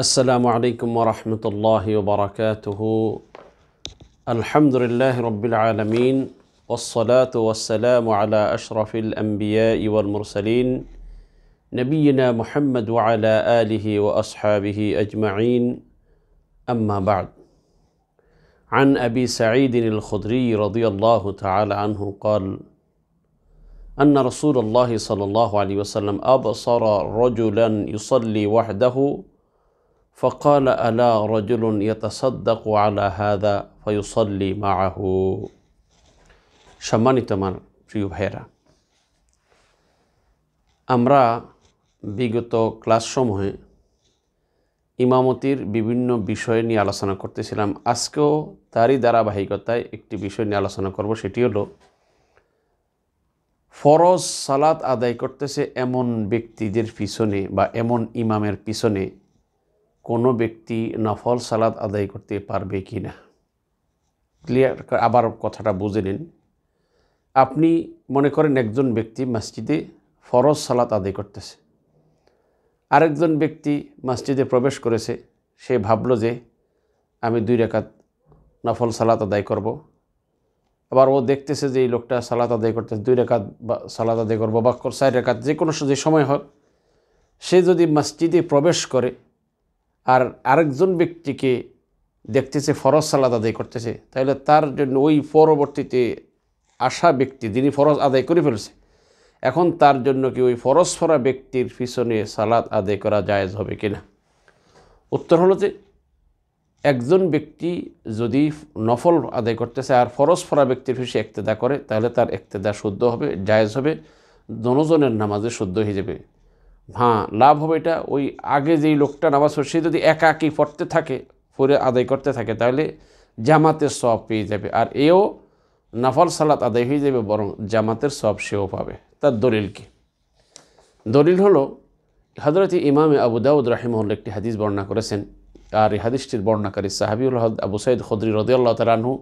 السلام عليكم ورحمة الله وبركاته الحمد لله رب العالمين والصلاة والسلام على أشرف الأنبياء والمرسلين نبينا محمد وعلى آله وأصحابه أجمعين أما بعد عن أبي سعيد الخدري رضي الله تعالى عنه قال أن رسول الله صلى الله عليه وسلم أبصر رجلا يصلي وحده فقال ألا رجل يتصدق على هذا فيصلي معه সম্মানিত আমার প্রিয় ভাইয়েরা আমরা বিগত ক্লাসসমূহে ইমামতির বিভিন্ন বিষয় নিয়ে আলোচনা করতেছিলাম আজকেও তারই ধারাবাহিকতায় একটি বিষয় নিয়ে আলোচনা করব সেটি হলো ফরজ সালাত আদায় করতেছে এমন ব্যক্তিদের পিছনে বা এমন ইমামের পিছনে কোনো ব্যক্তি নফল সালাদ আদায় করতে পারবে কি না ক্লিয়ার আবার কথাটা বুঝে নিন আপনি মনে করেন একজন ব্যক্তি মসজিদে ফরজ সালাত আদায় করতেছে আরেকজন ব্যক্তি মসজিদে প্রবেশ করেছে সে ভাবল যে আমি দুই রেখাত নফল সালাত আদায় করব। আবার ও দেখতেছে যে এই লোকটা সালাত আদায় করতেছে দুই রেখাত বা সালাত আদায় করবো বা চার রেখাত যে কোনো যে সময় হোক সে যদি মসজিদে প্রবেশ করে আর আরেকজন ব্যক্তিকে দেখতেছে ফরজ সালাদ আদায় করতেছে তাহলে তার জন্য ওই পরবর্তীতে আসা ব্যক্তি যিনি ফরজ আদায় করে ফেলছে এখন তার জন্য কি ওই ফরজ ফরা ব্যক্তির পিছনে সালাদ আদায় করা জায়েজ হবে কিনা উত্তর হলো যে একজন ব্যক্তি যদি নফল আদায় করতেছে আর ফরজ ফরা ব্যক্তির পিছিয়ে একতেদা করে তাহলে তার একতেদা শুদ্ধ হবে জায়েজ হবে দনজনের নামাজে শুদ্ধ হয়ে যাবে হ্যাঁ লাভ হবে এটা ওই আগে যেই লোকটা নামাজ পড়ে সে যদি একা একই পড়তে থাকে পরে আদায় করতে থাকে তাহলে জামাতের সব পেয়ে যাবে আর এও নাফল সালাত আদায় হয়ে যাবে বরং জামাতের সব সেও পাবে তার দলিল কি দলিল হলো হজরত ইমাম আবু দাউদ রাহিমহল একটি হাদিস বর্ণনা করেছেন আর এই হাদিসটির বর্ণাকারী সাহাবিউল হদ আবু সঈদ খদ্রি রদিয়াল্লাহ তালু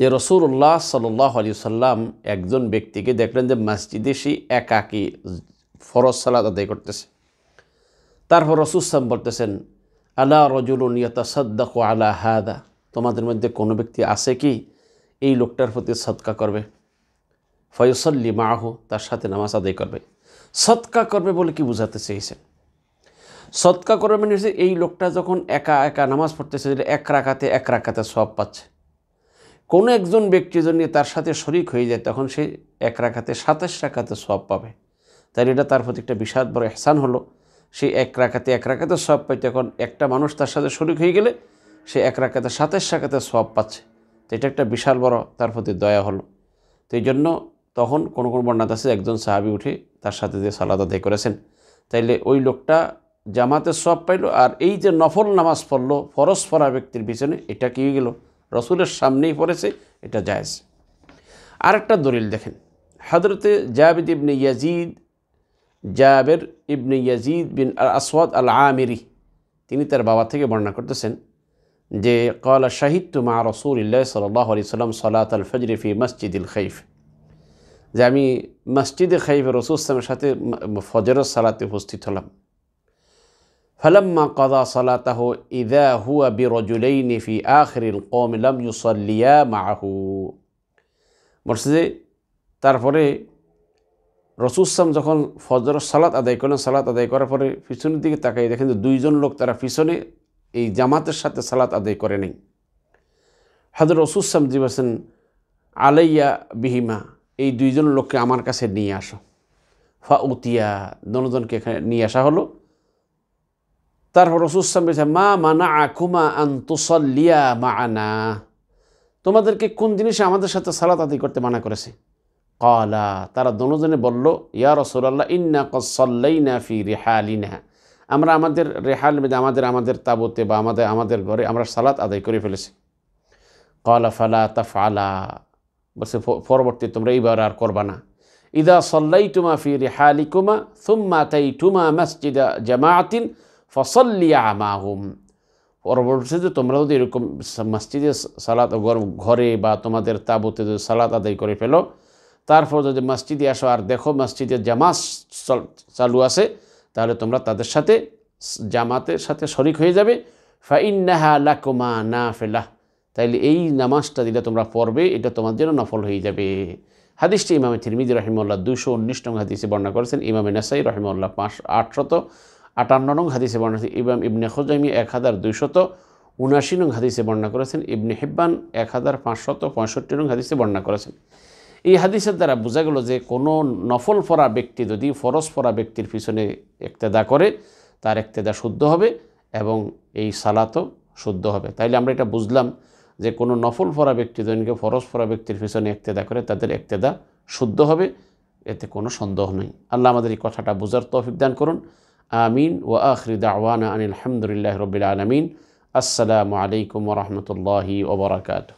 যে রসুল্লাহ সাল্লাহ আলী সাল্লাম একজন ব্যক্তিকে দেখলেন যে মসজিদে সেই একাকী ফরজ সালাদ আদায় করতেছে তারপর রসুসাম বলতেছেন আলা রজুলুন ইয়তা আলা হাদা তোমাদের মধ্যে কোনো ব্যক্তি আছে কি এই লোকটার প্রতি সৎকা করবে ফয়সল্লি মাহ তার সাথে নামাজ আদায় করবে সৎকা করবে বলে কি বোঝাতে চেয়েছে সৎকা করবে মানে হচ্ছে এই লোকটা যখন একা একা নামাজ পড়তেছে এক রাখাতে এক রাখাতে সব পাচ্ছে কোনো একজন ব্যক্তি যদি তার সাথে শরিক হয়ে যায় তখন সে এক রাখাতে সাতাশ রাখাতে সব পাবে তার এটা তার প্রতি একটা বিশাল বড় এহসান হলো সেই এক রাখাতে এক রাখাতে সব পাইতে এখন একটা মানুষ তার সাথে শরিক হয়ে গেলে সে এক রাখাতে সাতের সাথে সব পাচ্ছে তো এটা একটা বিশাল বড় তার প্রতি দয়া হলো তো এই জন্য তখন কোনো কোনো বর্ণাত আছে একজন সাহাবি উঠে তার সাথে যে সালাদ আদায় করেছেন তাইলে ওই লোকটা জামাতে সব পাইল আর এই যে নফল নামাজ পড়লো ফরস ফরা ব্যক্তির পিছনে এটা কি গেল রসুলের সামনেই পড়েছে এটা জায়েজ আরেকটা দলিল দেখেন হাদরতে Jabid ibn Yazid Jaber ibn Yazid bin Aswad al Amiri তিনি তার বাবা থেকে বর্ণনা করতেছেন যে কলা শাহিদু মা রসুল ইল্লাহ সাল্লাহ আলি সাল্লাম সলাত আল ফজরি ফি মসজিদুল খৈফ যে আমি মসজিদে খাইফে রসুল ইসলামের সাথে ফজরের সালাতে উপস্থিত হলাম فلما قضى صلاته إذا هو برجلين في آخر القوم لم يصليا معه مرسدে তারপরে রসুসাম যখন ফজর সালাত আদায় করলেন সালাত আদায় করার পরে পিছনের দিকে তাকাই দেখেন যে দুইজন লোক তারা পিছনে এই জামাতের সাথে সালাত আদায় করে নেই হাজর রসুসাম জি বলছেন আলাইয়া বিহিমা এই দুইজন লোককে আমার কাছে নিয়ে আসো ফা উতিয়া দনজনকে এখানে নিয়ে আসা হলো তারপর রসুসাম বলছে মা মানা আকুমা আন্তসল্লিয়া মা আনা তোমাদেরকে কোন জিনিসে আমাদের সাথে সালাত আদায় করতে মানা করেছে কলা তারা দনোজনে বলল ইয়া রসুলাল্লাহ ইন্না কসল্লাইনা ফি রেহালিনা আমরা আমাদের রেহাল আমাদের আমাদের তাবুতে বা আমাদের আমাদের ঘরে আমরা সালাত আদায় করে ফেলেছি কলা ফালা তাফালা বলছে পরবর্তী তোমরা এইবার আর করবা না ইদা সল্লাই টুমা ফি রেহালি রেহালিকুমা সুম্মা তাই টুমা মসজিদা জামাতিন ফসল্লিয়া মাহুম পরবর্তীতে তোমরা যদি এরকম মসজিদে সালাত ঘরে বা তোমাদের তাবুতে যদি সালাত আদায় করে ফেলো তারপর যদি মসজিদে আসো আর দেখো মসজিদে জামাত চালু আছে তাহলে তোমরা তাদের সাথে জামাতের সাথে শরিক হয়ে যাবে ফাইনাহা লাকুমা না ফেলাহ তাইলে এই নামাজটা দিলে তোমরা পড়বে এটা তোমার জন্য নফল হয়ে যাবে হাদিসটি ইমামে থিরমিদি রহিমুল্লাহ দুশো উনিশ নং হাদিসে বর্ণনা করেছেন ইমামে নাসাই রহিমুল্লাহ পাঁচ আটশত আটান্ন নং হাদিসে বর্ণনা করেছেন ইমাম ইবনে খোজাইমি এক হাজার দুইশত উনাশি নং হাদিসে বর্ণনা করেছেন ইবনে হিব্বান এক হাজার পাঁচশত পঁয়ষট্টি নং হাদিসে বর্ণনা করেছেন এই হাদিসের দ্বারা বোঝা গেল যে কোনো নফল পরা ব্যক্তি যদি ফরস ফরা ব্যক্তির পিছনে একতেদা করে তার একতেদা শুদ্ধ হবে এবং এই সালাতও শুদ্ধ হবে তাইলে আমরা এটা বুঝলাম যে কোনো নফল পরা ব্যক্তি দৈনিকে ফরস ফরা ব্যক্তির পিছনে একতেদা করে তাদের একতেদা শুদ্ধ হবে এতে কোনো সন্দেহ নেই আল্লাহ আমাদের এই কথাটা বোঝার তৌফিক দান করুন আমিন ও আখরিদা আওয়ানা আনিল আলহামদুলিল্লাহ রবিল আলমিন আসসালামু আলাইকুম রহমতুল্লাহি ওবরাকাত